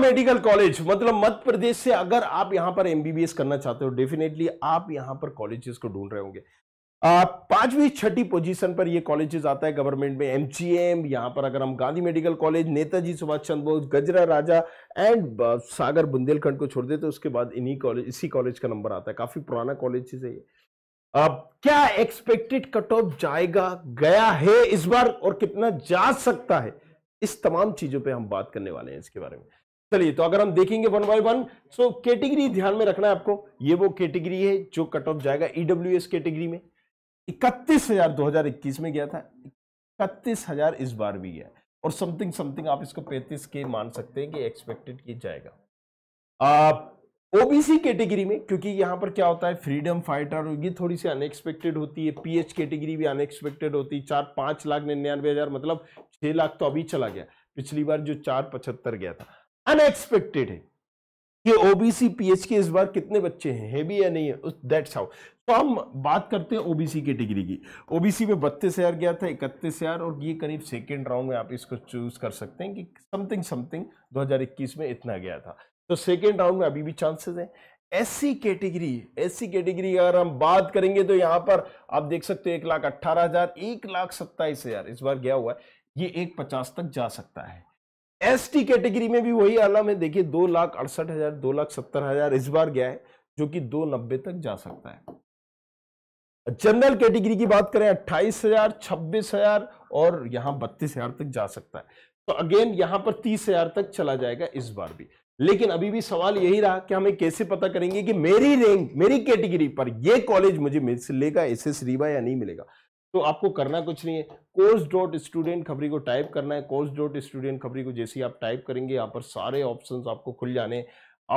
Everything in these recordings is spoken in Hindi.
मेडिकल कॉलेज मतलब मध्य प्रदेश से अगर आप यहां पर एमबीबीएस करना चाहते हो डेफिनेटली आप यहां पर कॉलेजेस को ढूंढ रहे होंगे पांचवी छठी पोजीशन पर ये कॉलेजेस आता है गवर्नमेंट में एमजीएम यहाँ पर अगर हम Gandhi medical college Netaji Subhash Chandra Bose Gajra Raja and सागर बुंदेलखंड को छोड़ दे तो उसके बाद इन्हीं कॉलेज इसी कॉलेज का नंबर आता है काफी पुराना कॉलेज है ये अब क्या एक्सपेक्टेड कट ऑफ जाएगा गया है इस बार और कितना जा सकता है इस तमाम चीजों पर हम बात करने वाले हैं इसके बारे में चलिए तो अगर हम देखेंगे one by one so category ध्यान में रखना है आपको ये वो कैटेगरी है जो कट ऑफ जाएगा ईडब्ल्यू e कैटेगरी में इकतीस हजार दो हजार इक्कीस में गया था इकतीस हजार इस बार भी गया और समथिंग समथिंग आप इसको पैंतीस के मान सकते हैं कि एक्सपेक्टेड किया जाएगा आप ओबीसी कैटेगरी में क्योंकि यहां पर क्या होता है फ्रीडम फाइटर ये थोड़ी सी अनएक्सपेक्टेड होती है पीएच कैटेगरी भी अनएक्सपेक्टेड होती है चार पांच लाख निन्यानवे हजार मतलब छह लाख तो अभी चला गया पिछली बार जो चार पचहत्तर गया था अनएक्सपेक्टेड है कि ओबीसी पीएच के इस बार कितने बच्चे हैं है भी या नहीं है दैट्स हाउ तो हम बात करते हैं ओबीसी की डिग्री की ओबीसी में बत्तीस हज़ार गया था इकतीस हज़ार और ये करीब सेकेंड राउंड में आप इसको चूज़ कर सकते हैं कि समथिंग समथिंग 2021 में इतना गया था तो सेकेंड राउंड में अभी भी चांसेस हैं ऐसी कैटेगरी ऐसी कैटेगरी अगर हम बात करेंगे तो यहाँ पर आप देख सकते हो एक लाख अट्ठारह हज़ार एक लाख सत्ताईस हज़ार इस बार गया हुआ है ये एक पचास तक जा सकता है एस टी कैटेगरी में भी वही आलम है देखिए दो लाख अड़सठ हजार दो लाख सत्तर हजार इस बार गया है जो कि दो नब्बे तक जा सकता है जनरल कैटेगरी की बात करें अट्ठाईस हजार छब्बीस हजार और यहां बत्तीस हजार तक जा सकता है तो अगेन यहां पर तीस हजार तक चला जाएगा इस बार भी लेकिन अभी भी सवाल यही रहा कि हमें कैसे पता करेंगे कि मेरी रैंक मेरी कैटेगरी पर यह कॉलेज मुझे मिलेगा एस एस रीवा या नहीं मिलेगा तो आपको करना कुछ नहीं है कोर्स डॉट स्टूडेंट खबरी को टाइप करना है कोर्स डॉट स्टूडेंट खबरी को जैसे ही आप टाइप करेंगे यहाँ पर सारे ऑप्शंस आपको खुल जाने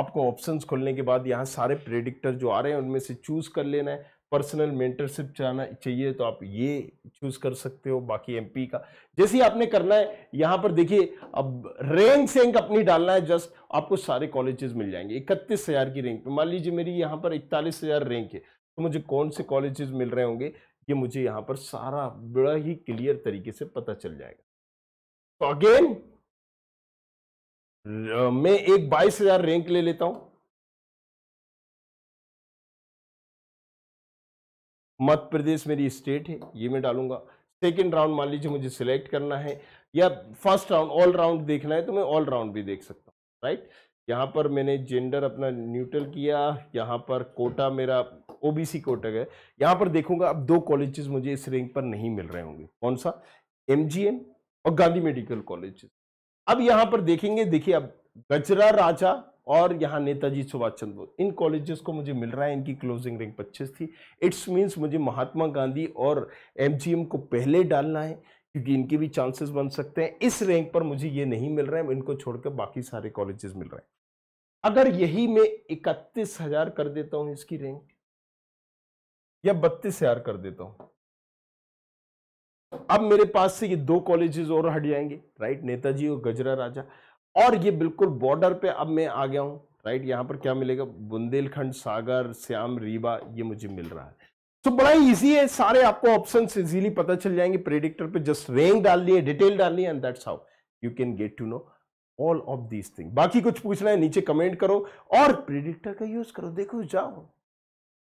आपको ऑप्शंस खुलने के बाद यहाँ सारे प्रेडिक्टर जो आ रहे हैं उनमें से चूज़ कर लेना है पर्सनल मेंटरशिप चाहना चाहिए तो आप ये चूज़ कर सकते हो बाकी एमपी का जैसे ही आपने करना है यहाँ पर देखिए अब रैंक सेंक अपनी डालना है जस्ट आपको सारे कॉलेजेस मिल जाएंगे इकतीस हज़ार की रैंक मान लीजिए मेरी यहाँ पर इकतालीस हज़ार रैंक है तो मुझे कौन से कॉलेजेस मिल रहे होंगे ये मुझे यहां पर सारा बड़ा ही क्लियर तरीके से पता चल जाएगा तो अगेन मैं एक बाईस हजार रैंक ले लेता हूं मध्य प्रदेश मेरी स्टेट है ये मैं डालूंगा सेकेंड राउंड मान लीजिए मुझे सिलेक्ट करना है या फर्स्ट राउंड ऑल राउंड देखना है तो मैं ऑल राउंड भी देख सकता हूं राइट यहाँ पर मैंने जेंडर अपना न्यूट्रल किया यहाँ पर कोटा मेरा ओबीसी कोटा है यहाँ पर देखूंगा अब दो कॉलेजेस मुझे इस रैंक पर नहीं मिल रहे होंगे कौन सा एमजीएम और गांधी मेडिकल कॉलेज अब यहाँ पर देखेंगे देखिए अब गजरा राजा और यहाँ नेताजी सुभाष चंद्र बोस इन कॉलेजेस को मुझे मिल रहा है इनकी क्लोजिंग रैंक 25 थी इट्स मीन्स मुझे महात्मा गांधी और एमजीएम को पहले डालना है क्योंकि इनके भी चांसेस बन सकते हैं इस रैंक पर मुझे ये नहीं मिल रहा है इनको छोड़कर बाकी सारे कॉलेजेस मिल रहे हैं अगर यही मैं इकतीस हजार कर देता हूं इसकी रैंक या बत्तीस हजार कर देता हूं अब मेरे पास से ये दो कॉलेजेस और हट जाएंगे राइट नेताजी और गजरा राजा और ये बिल्कुल बॉर्डर पे अब मैं आ गया हूं राइट यहां पर क्या मिलेगा बुंदेलखंड सागर श्याम रीवा ये मुझे मिल रहा है तो बड़ा इजी है सारे आपको ऑप्शन इजीली पता चल जाएंगे प्रेडिक्टर पे जस्ट रेंग डाल है डिटेल डाल लिए and that's how you can get to know all of these thing बाकी कुछ पूछना है नीचे कमेंट करो और प्रेडिक्टर का यूज करो देखो जाओ